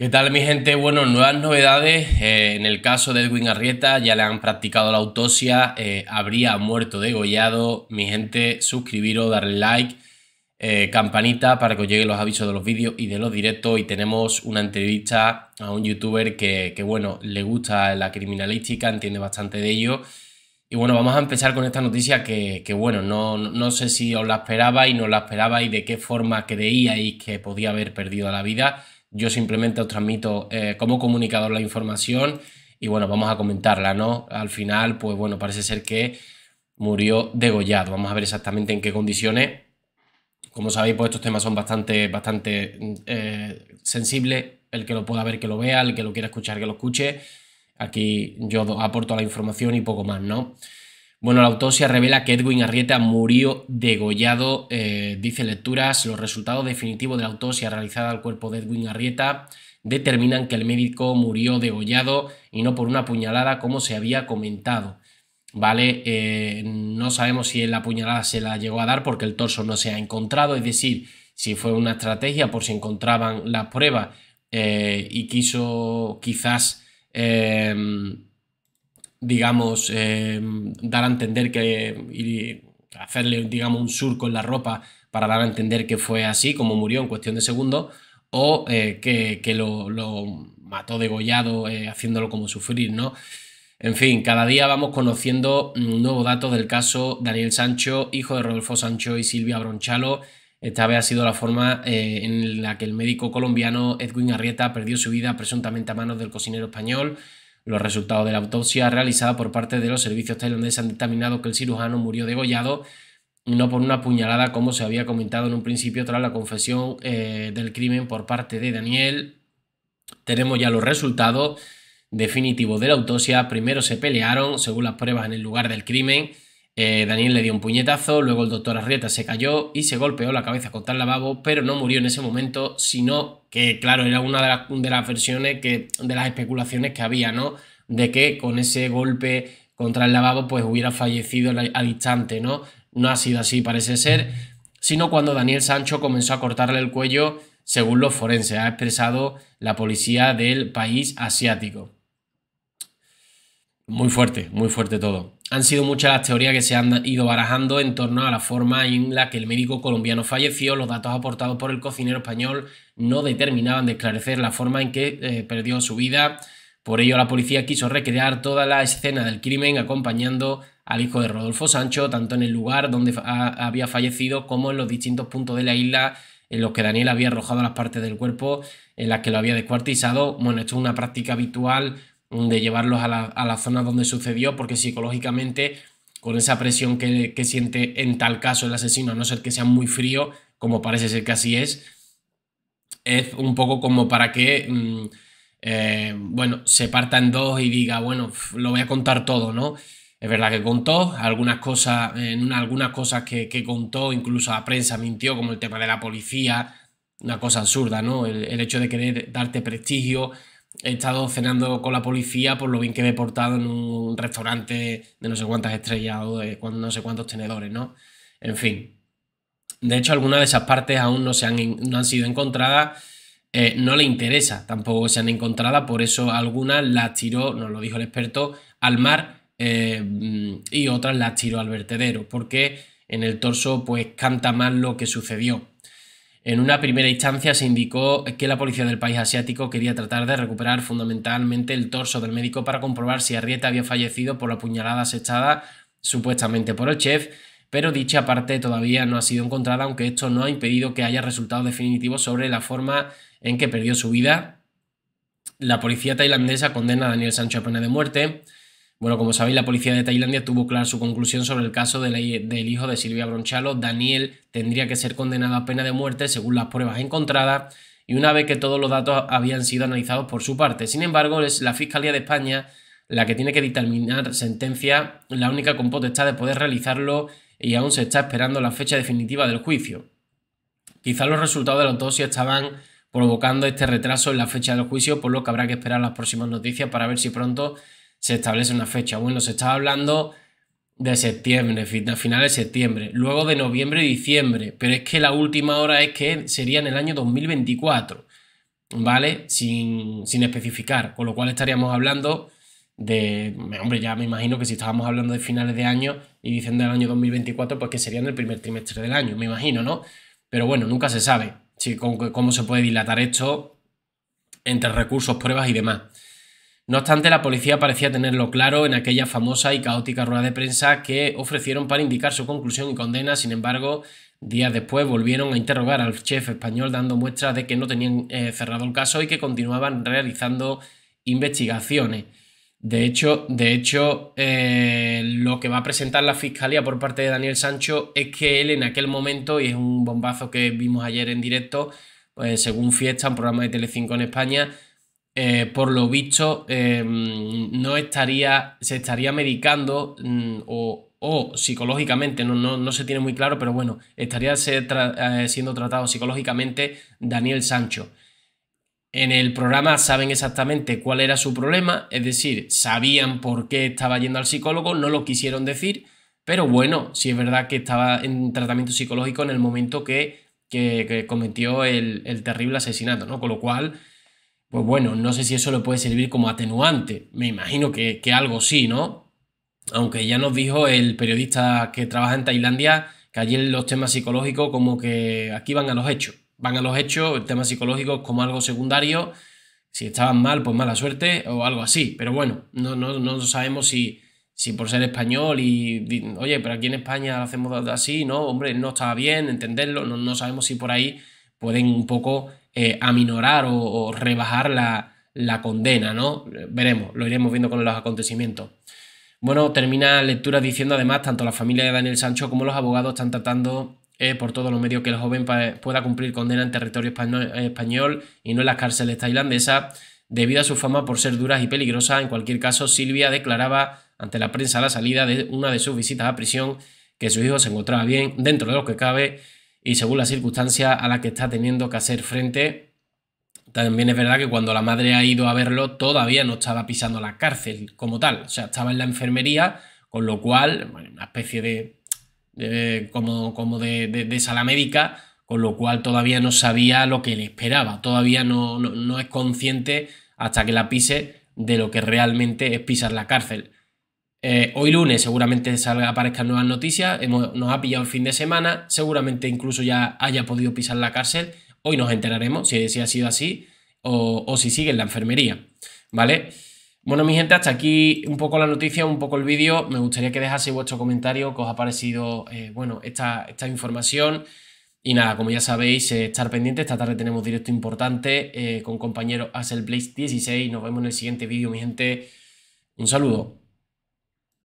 ¿Qué tal mi gente? Bueno, nuevas novedades. Eh, en el caso de Edwin Arrieta ya le han practicado la autopsia, eh, habría muerto degollado. Mi gente, suscribiros, darle like, eh, campanita para que os lleguen los avisos de los vídeos y de los directos. Y tenemos una entrevista a un youtuber que, bueno, le gusta la criminalística, entiende bastante de ello. Y bueno, vamos a empezar con esta noticia que, bueno, no, no sé si os la esperabais, no la esperabais, de qué forma creíais que podía haber perdido la vida yo simplemente os transmito eh, como comunicador la información y bueno, vamos a comentarla, ¿no? Al final, pues bueno, parece ser que murió degollado. Vamos a ver exactamente en qué condiciones. Como sabéis, pues estos temas son bastante, bastante mm, eh, sensibles. El que lo pueda ver, que lo vea. El que lo quiera escuchar, que lo escuche. Aquí yo aporto la información y poco más, ¿no? Bueno, la autopsia revela que Edwin Arrieta murió degollado, eh, dice lecturas. Los resultados definitivos de la autopsia realizada al cuerpo de Edwin Arrieta determinan que el médico murió degollado y no por una puñalada como se había comentado. ¿Vale? Eh, no sabemos si la puñalada se la llegó a dar porque el torso no se ha encontrado, es decir, si fue una estrategia por si encontraban las pruebas eh, y quiso quizás digamos, eh, dar a entender que, hacerle, digamos, un surco en la ropa para dar a entender que fue así, como murió en cuestión de segundos, o eh, que, lo, mató degollado, eh, haciéndolo como sufrir, ¿no? En fin, cada día vamos conociendo nuevos datos del caso Daniel Sancho, hijo de Rodolfo Sancho y Silvia Bronchalo. Esta vez ha sido la forma en la que el médico colombiano Edwin Arrieta perdió su vida presuntamente a manos del cocinero español. Los resultados de la autopsia realizada por parte de los servicios tailandeses han determinado que el cirujano murió degollado no por una puñalada como se había comentado en un principio tras la confesión eh, del crimen por parte de Daniel. Tenemos ya los resultados definitivos de la autopsia. Primero se pelearon según las pruebas en el lugar del crimen. Eh, Daniel le dio un puñetazo, luego el doctor Arrieta se cayó y se golpeó la cabeza contra el lavabo, pero no murió en ese momento, sino que, claro, era una de las, de las versiones, que, de las especulaciones que había, ¿no? De que con ese golpe contra el lavabo, pues hubiera fallecido al instante, ¿no? No ha sido así, parece ser, sino cuando Daniel Sancho comenzó a cortarle el cuello, según los forenses, ha expresado la policía del país asiático. Muy fuerte, muy fuerte todo. Han sido muchas las teorías que se han ido barajando en torno a la forma en la que el médico colombiano falleció. Los datos aportados por el cocinero español no determinaban de esclarecer la forma en que eh, perdió su vida. Por ello, la policía quiso recrear toda la escena del crimen acompañando al hijo de Rodolfo Sancho, tanto en el lugar donde había fallecido como en los distintos puntos de la isla en los que Daniel había arrojado las partes del cuerpo en las que lo había descuartizado. Bueno, esto es una práctica habitual de llevarlos a la, zona donde sucedió, porque psicológicamente con esa presión que, siente en tal caso el asesino, a no ser que sea muy frío, como parece ser que así es, es un poco como para que, mm, eh, bueno, se parta en dos y diga, bueno, lo voy a contar todo, ¿no? Es verdad que contó algunas cosas, en algunas cosas que, contó, incluso a prensa mintió, como el tema de la policía, una cosa absurda, ¿no? El, el hecho de querer darte prestigio, he estado cenando con la policía por lo bien que me he portado en un restaurante de no sé cuántas estrellas o de no sé cuántos tenedores, ¿no? En fin. De hecho, algunas de esas partes aún no, se han, no han sido encontradas. Eh, no le interesa, tampoco se han encontrado, por eso algunas las tiró, nos lo dijo el experto, al mar eh, mm, y otras las tiró al vertedero, porque en el torso pues canta más lo que sucedió. En una primera instancia se indicó que la policía del país asiático quería tratar de recuperar fundamentalmente el torso del médico para comprobar si Arrieta había fallecido por la puñalada acechada supuestamente por el chef, pero dicha parte todavía no ha sido encontrada, aunque esto no ha impedido que haya resultados definitivos sobre la forma en que perdió su vida. La policía tailandesa condena a Daniel Sancho a pena de muerte. Bueno, como sabéis, la policía de Tailandia tuvo clara su conclusión sobre el caso del hijo de Silvia Bronchalo. Daniel tendría que ser condenado a pena de muerte según las pruebas encontradas y una vez que todos los datos habían sido analizados por su parte. Sin embargo, es la Fiscalía de España la que tiene que determinar sentencia, la única con potestad de poder realizarlo y aún se está esperando la fecha definitiva del juicio. Quizá los resultados de la autopsia estaban provocando este retraso en la fecha del juicio, por lo que habrá que esperar las próximas noticias para ver si pronto se establece una fecha. Bueno, se está hablando de septiembre, de finales de septiembre, luego de noviembre y diciembre, pero es que la última hora es que sería en el año 2024, ¿vale? Sin, especificar, con lo cual estaríamos hablando de, hombre, ya me imagino que si estábamos hablando de finales de año y diciendo del año 2024, pues que sería en el primer trimestre del año, me imagino, ¿no? Pero bueno, nunca se sabe si, cómo se puede dilatar esto entre recursos, pruebas y demás. No obstante, la policía parecía tenerlo claro en aquella famosa y caótica rueda de prensa que ofrecieron para indicar su conclusión y condena. Sin embargo, días después volvieron a interrogar al chef español dando muestras de que no tenían eh, cerrado el caso y que continuaban realizando investigaciones. De hecho, de hecho eh, lo que va a presentar la fiscalía por parte de Daniel Sancho es que él en aquel momento, y es un bombazo que vimos ayer en directo, pues, según Fiesta, un programa de Telecinco en España, eh, por lo visto eh, no estaría, se estaría medicando mm, o, psicológicamente, no, se tiene muy claro, pero bueno, estaría eh, siendo tratado psicológicamente Daniel Sancho. En el programa saben exactamente cuál era su problema, es decir, sabían por qué estaba yendo al psicólogo, no lo quisieron decir, pero bueno, si es verdad que estaba en tratamiento psicológico en el momento que, cometió el, el terrible asesinato, ¿no? Con lo cual, pues bueno, no sé si eso le puede servir como atenuante. Me imagino que, algo sí, ¿no? Aunque ya nos dijo el periodista que trabaja en Tailandia que allí los temas psicológicos como que aquí van a los hechos. Van a los hechos, el tema psicológico como algo secundario. Si estaban mal, pues mala suerte o algo así. Pero bueno, no, no, no sabemos si, si por ser español y, oye, pero aquí en España lo hacemos así, ¿no? Hombre, no estaba bien, entenderlo. No, no sabemos si por ahí pueden un poco eh, aminorar o, rebajar la, condena, ¿no? Veremos, lo iremos viendo con los acontecimientos. Bueno, termina la lectura diciendo además, tanto la familia de Daniel Sancho como los abogados están tratando eh, por todos los medios que el joven pueda cumplir condena en territorio español y no en las cárceles tailandesas, debido a su fama por ser duras y peligrosas. En cualquier caso, Silvia declaraba ante la prensa a la salida de una de sus visitas a prisión que su hijo se encontraba bien dentro de lo que cabe y según las circunstancia a las que está teniendo que hacer frente. También es verdad que cuando la madre ha ido a verlo todavía no estaba pisando la cárcel como tal, o sea, estaba en la enfermería, con lo cual, bueno, una especie de, como, de, sala médica, con lo cual todavía no sabía lo que le esperaba, todavía no es consciente hasta que la pise de lo que realmente es pisar la cárcel. Eh, hoy lunes seguramente salga, aparezcan nuevas noticias, nos ha pillado el fin de semana, seguramente incluso ya haya podido pisar la cárcel, hoy nos enteraremos si, ha sido así o, si sigue en la enfermería, ¿vale? Bueno, mi gente, hasta aquí un poco la noticia, un poco el vídeo. Me gustaría que dejaseis vuestro comentario, que os ha parecido, eh, bueno, esta, esta información. Y nada, como ya sabéis, eh, estar pendiente. Esta tarde tenemos directo importante con compañero Axel Blaze 16. Nos vemos en el siguiente vídeo, mi gente. Un saludo.